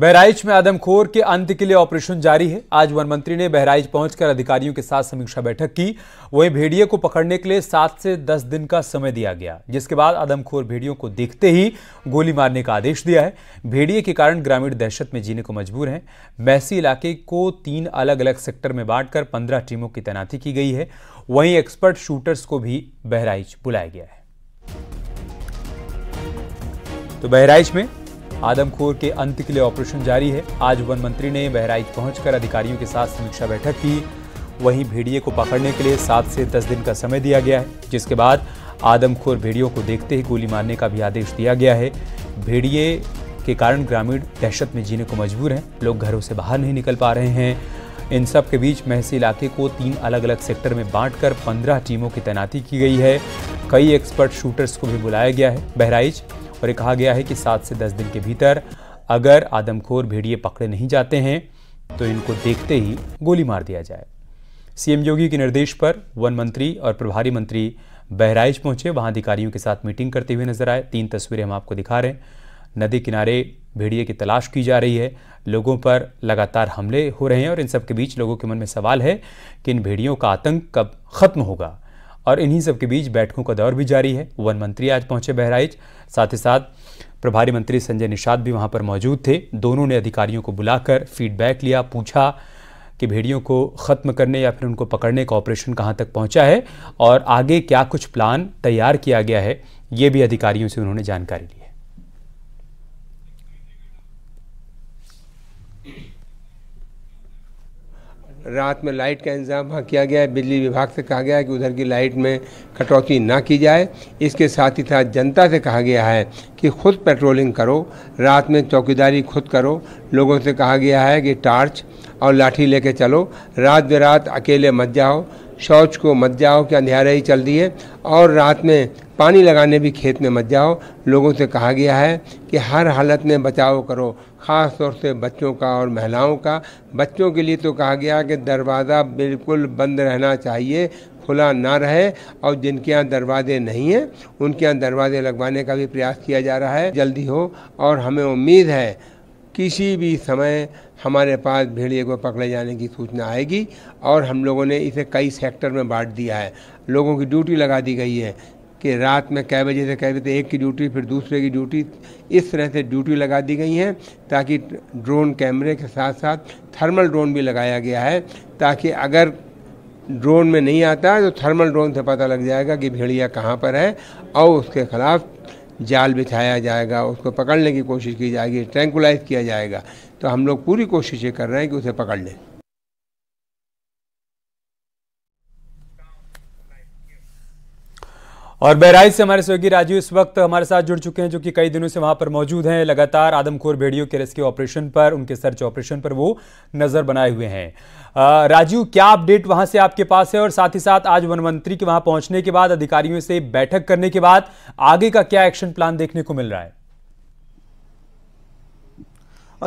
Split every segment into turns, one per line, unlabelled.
बहराइच में आदमखोर के अंत के लिए ऑपरेशन जारी है आज वन मंत्री ने बहराइच पहुंचकर अधिकारियों के साथ समीक्षा बैठक की वहीं भेड़िए को पकड़ने के लिए सात से दस दिन का समय दिया गया जिसके बाद आदमखोर भेड़ियों को देखते ही गोली मारने का आदेश दिया है भेड़िए के कारण ग्रामीण दहशत में जीने को मजबूर हैं मैसी इलाके को तीन अलग अलग सेक्टर में बांटकर पंद्रह टीमों की तैनाती की गई है वहीं एक्सपर्ट शूटर्स को भी बहराइच बुलाया गया है तो बहराइच में आदमखोर के अंत के लिए ऑपरेशन जारी है आज वन मंत्री ने बहराइच पहुंचकर अधिकारियों के साथ समीक्षा बैठक की वहीं भेड़िए को पकड़ने के लिए सात से दस दिन का समय दिया गया है जिसके बाद आदमखोर भेड़ियों को देखते ही गोली मारने का भी आदेश दिया गया है भेड़िए के कारण ग्रामीण दहशत में जीने को मजबूर हैं लोग घरों से बाहर नहीं निकल पा रहे हैं इन सब के बीच महसी इलाके को तीन अलग अलग सेक्टर में बांटकर 15 टीमों की तैनाती की गई है कई एक्सपर्ट शूटर्स को भी बुलाया गया है बहराइच और ये कहा गया है कि सात से दस दिन के भीतर अगर आदमखोर भेड़िए पकड़े नहीं जाते हैं तो इनको देखते ही गोली मार दिया जाए सीएम योगी के निर्देश पर वन मंत्री और प्रभारी मंत्री बहराइच पहुंचे वहां अधिकारियों के साथ मीटिंग करते हुए नजर आए तीन तस्वीरें हम आपको दिखा रहे हैं नदी किनारे भेड़िए की तलाश की जा रही है लोगों पर लगातार हमले हो रहे हैं और इन सब के बीच लोगों के मन में सवाल है कि इन भेड़ियों का आतंक कब खत्म होगा और इन्हीं सब के बीच बैठकों का दौर भी जारी है वन मंत्री आज पहुंचे बहराइच साथ ही साथ प्रभारी मंत्री संजय निषाद भी वहां पर मौजूद थे दोनों ने अधिकारियों को बुलाकर फीडबैक लिया पूछा कि भेड़ियों को ख़त्म करने या फिर उनको पकड़ने का ऑपरेशन कहाँ तक पहुँचा है और आगे क्या कुछ प्लान तैयार किया गया है ये भी अधिकारियों से उन्होंने जानकारी ली
रात में लाइट का इंतजाम वहाँ किया गया है बिजली विभाग से कहा गया है कि उधर की लाइट में कटौती ना की जाए इसके साथ ही साथ जनता से कहा गया है कि खुद पेट्रोलिंग करो रात में चौकीदारी खुद करो लोगों से कहा गया है कि टार्च और लाठी लेके चलो रात बेरात अकेले मत जाओ शौच को मत जाओ कि अंधेरा ही चल रही है और रात में पानी लगाने भी खेत में मत जाओ लोगों से कहा गया है कि हर हालत में बचाव करो ख़ास तौर से बच्चों का और महिलाओं का बच्चों के लिए तो कहा गया कि दरवाज़ा बिल्कुल बंद रहना चाहिए खुला ना रहे और जिनके यहाँ दरवाजे नहीं हैं उनके यहाँ दरवाजे लगवाने का भी प्रयास किया जा रहा है जल्दी हो और हमें उम्मीद है किसी भी समय हमारे पास भेड़िए को पकड़े जाने की सूचना आएगी और हम लोगों ने इसे कई सेक्टर में बांट दिया है लोगों की ड्यूटी लगा दी गई है कि रात में कै बजे से कै बजे एक की ड्यूटी फिर दूसरे की ड्यूटी इस तरह से ड्यूटी लगा दी गई हैं ताकि ड्रोन कैमरे के साथ साथ थर्मल ड्रोन भी लगाया गया है ताकि अगर ड्रोन में नहीं आता है तो थर्मल ड्रोन से पता लग जाएगा कि भेड़िया कहाँ पर है और उसके खिलाफ जाल बिछाया जाएगा उसको पकड़ने की कोशिश की जाएगी ट्रैंकुलाइज किया जाएगा तो हम लोग पूरी कोशिशें कर रहे हैं कि उसे पकड़ लें और बहराइच से हमारे
सहयोगी राजीव इस वक्त हमारे साथ जुड़ चुके हैं जो कि कई दिनों से वहां पर मौजूद हैं लगातार आदमखोर भेड़ियों के रेस्क्यू ऑपरेशन पर उनके सर्च ऑपरेशन पर वो नजर बनाए हुए हैं राजीव क्या अपडेट वहां से आपके पास है और साथ ही साथ आज वन मंत्री के वहां पहुंचने के बाद अधिकारियों से बैठक करने के बाद आगे का क्या एक्शन प्लान देखने को मिल रहा है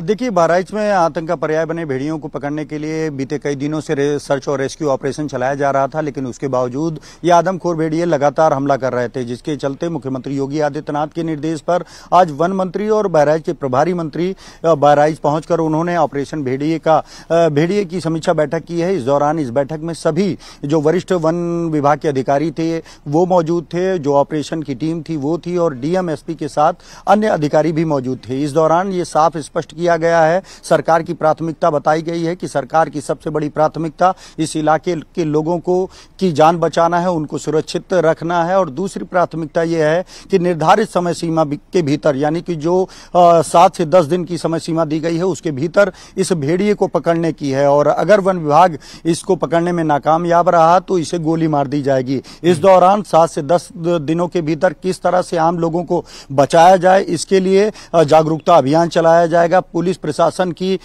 देखिए बहराइच में आतंक का पर्याय बने भेड़ियों को पकड़ने के लिए बीते कई दिनों से सर्च और रेस्क्यू ऑपरेशन चलाया जा रहा था लेकिन उसके बावजूद ये आदमखोर भेड़िए लगातार हमला कर रहे थे जिसके चलते मुख्यमंत्री योगी आदित्यनाथ के निर्देश पर आज वन मंत्री और बहराइच के प्रभारी मंत्री बहराइच पहुंचकर उन्होंने ऑपरेशन भेड़िए का भेड़िए की समीक्षा बैठक की है इस दौरान इस बैठक में सभी जो वरिष्ठ वन विभाग के अधिकारी थे वो मौजूद थे जो ऑपरेशन की टीम थी वो थी और डीएमएसपी के साथ अन्य अधिकारी भी मौजूद थे इस दौरान ये साफ स्पष्ट किया किया गया है सरकार की प्राथमिकता बताई गई है कि सरकार की सबसे बड़ी प्राथमिकता इस इलाके के लोगों को की जान बचाना है उनको सुरक्षित रखना है और दूसरी प्राथमिकता यह है कि निर्धारित समय सीमा के भीतर यानी कि जो सात से दस दिन की समय सीमा दी गई है उसके भीतर इस भेड़िए को पकड़ने की है और अगर वन विभाग इसको पकड़ने में नाकामयाब रहा तो इसे गोली मार दी जाएगी इस दौरान सात से दस दिनों के भीतर किस तरह से आम लोगों को बचाया जाए इसके लिए जागरूकता अभियान चलाया जाएगा पुलिस प्रशासन की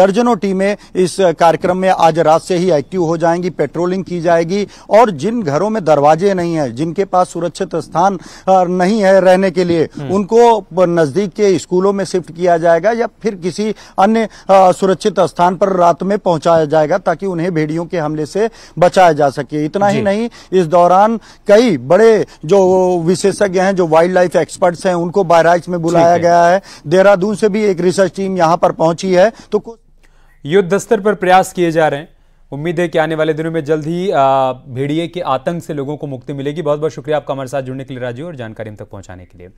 दर्जनों टीमें इस कार्यक्रम में आज रात से ही एक्टिव हो जाएंगी पेट्रोलिंग की जाएगी और जिन घरों में दरवाजे नहीं है जिनके पास सुरक्षित स्थान नहीं है रहने के लिए हम्म। उनको नजदीक के स्कूलों में शिफ्ट किया जाएगा या फिर किसी अन्य सुरक्षित स्थान पर रात में पहुंचाया जाएगा ताकि उन्हें भेड़ियों के हमले से बचाया जा सके इतना ही नहीं इस दौरान कई बड़े जो विशेषज्ञ हैं जो वाइल्ड लाइफ एक्सपर्ट्स हैं उनको बहराइच में बुलाया गया है देहरादून से भी एक रिसर्च टीम टीम यहां
पर पहुंची है तो कुछ युद्ध स्तर पर प्रयास किए जा रहे हैं उम्मीद है कि आने वाले दिनों में जल्द ही भेड़िए के आतंक से लोगों को मुक्ति मिलेगी बहुत बहुत शुक्रिया आपका हमारे साथ जुड़ने के लिए राजीव और जानकारी हम तक पहुंचाने के लिए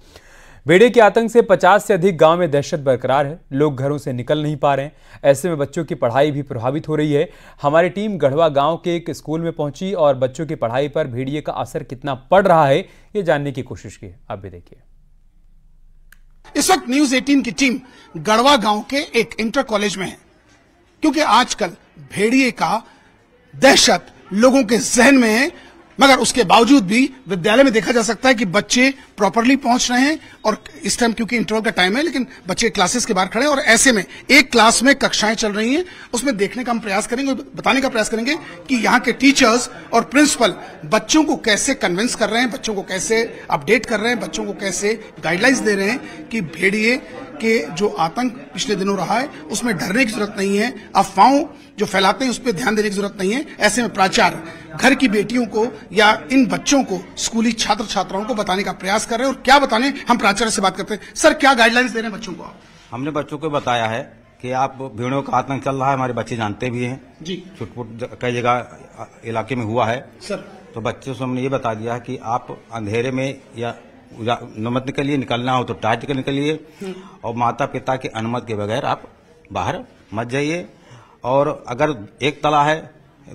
भेड़े के आतंक से 50 से अधिक गांव में दहशत बरकरार है लोग घरों से निकल नहीं पा रहे हैं ऐसे में बच्चों की पढ़ाई भी प्रभावित हो रही है हमारी टीम गढ़वा गांव के एक स्कूल में पहुंची और बच्चों की पढ़ाई पर भेड़िए का असर कितना पड़ रहा है ये जानने की कोशिश की आप भी देखिए
इस वक्त न्यूज 18 की टीम गढ़वा गांव के एक इंटर कॉलेज में है क्योंकि आजकल भेड़िए का दहशत लोगों के जहन में है मगर उसके बावजूद भी विद्यालय में देखा जा सकता है कि बच्चे प्रॉपरली पहुंच रहे हैं और इस टाइम क्योंकि इंटरवल का टाइम है लेकिन बच्चे क्लासेस के बाहर खड़े हैं और ऐसे में एक क्लास में कक्षाएं चल रही हैं उसमें देखने का हम प्रयास करेंगे बताने का प्रयास करेंगे कि यहाँ के टीचर्स और प्रिंसिपल बच्चों को कैसे कन्विंस कर रहे हैं बच्चों को कैसे अपडेट कर रहे हैं बच्चों को कैसे गाइडलाइंस दे रहे हैं कि भेड़िए के जो आतंक पिछले दिनों रहा है उसमें डरने की जरूरत नहीं है अफवाहों जो फैलाते हैं उस पर ध्यान देने की जरूरत नहीं है ऐसे में प्राचार्य घर की बेटियों को या इन बच्चों को स्कूली छात्र छात्राओं को बताने का प्रयास कर रहे हैं और क्या बताने हम प्राचार्य से बात करते हैं सर क्या गाइडलाइंस दे रहे हैं बच्चों को
हमने बच्चों को बताया है कि आप भीड़ों का आतंक चल रहा है हमारे बच्चे जानते भी हैं जी छुटपुट कई जगह इलाके में हुआ है सर तो बच्चों से हमने ये बता दिया है कि आप अंधेरे में या नमत निकलिए निकलना हो तो टाइट हम्म। के निकलिए और माता पिता के अनुमति के बगैर आप बाहर मत जाइए और अगर एक तला है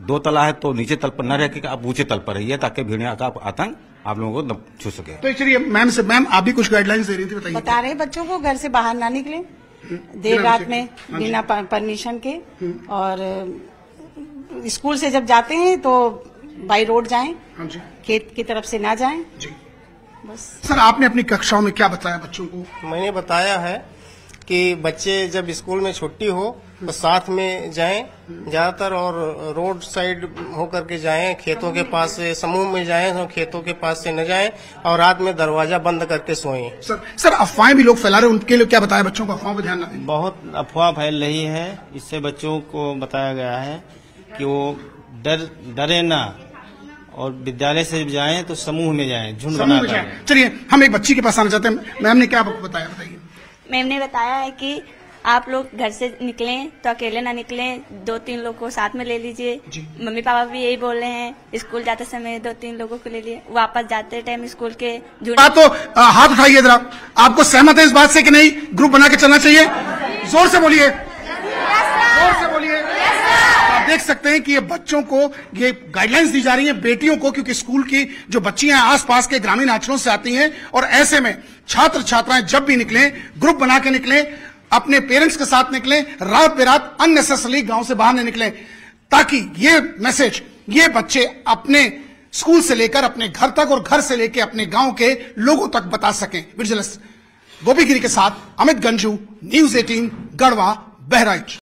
दो तला है तो नीचे तल पर न रह के आप ऊंचे तल पर रहिए ताकि भीड़िया का आतंक आप लोगों को छू सके
तो इसलिए मैम से मैम आप भी कुछ गाइडलाइंस दे रही थी बताइए बता
रहे बच्चों को घर से बाहर ना निकले हम्म।
देर रात में हाँ बिना
परमिशन के हम्म। और स्कूल से जब जाते हैं तो बाई रोड जाए खेत की तरफ से ना जाए बस सर
आपने अपनी कक्षाओं में क्या बताया बच्चों को मैंने बताया है कि बच्चे जब स्कूल में छुट्टी हो तो साथ में जाएं ज्यादातर और रोड साइड होकर के जाएं खेतों के पास से समूह में जाएं तो खेतों के पास से न जाएं और रात में दरवाजा बंद करके सोएं सर सर अफवाहें भी लोग फैला रहे हैं उनके लिए क्या बताया बच्चों को अफवाहों पर ध्यान
रखें बहुत अफवाह फैल रही है इससे बच्चों को बताया गया है कि वो डर डरे ना और विद्यालय से जाए जाएं तो समूह में जाएं झुंड बना चलिए
हम एक बच्ची के पास आना चाहते हैं मैम ने क्या आपको बताया बताइए मैम ने बताया है कि आप लोग घर से निकलें तो अकेले ना निकलें दो तीन लोगों को साथ में ले लीजिए मम्मी पापा भी यही बोल रहे हैं स्कूल जाते समय दो तीन लोगों को ले लिए वापस जाते टाइम स्कूल के जुड़े तो हाथ उठाइए जरा आपको सहमत है इस बात से कि नहीं ग्रुप बना के चलना चाहिए जोर से बोलिए देख सकते हैं कि ये बच्चों को ये गाइडलाइंस दी जा रही है बेटियों को क्योंकि स्कूल की जो बच्चियां आसपास के ग्रामीण आंचलों से आती हैं और ऐसे में छात्र छात्राएं जब भी निकलें ग्रुप बना के निकलें अपने पेरेंट्स के साथ निकलें रात बेरात अननेसेसरली गांव से बाहर नहीं ताकि ये मैसेज ये बच्चे अपने स्कूल से लेकर अपने घर तक और घर से लेकर अपने गांव के लोगों तक बता सकें विजिलेंस गोपीगिरी के साथ अमित गंजू न्यूज एटीन गढ़वा बहराइच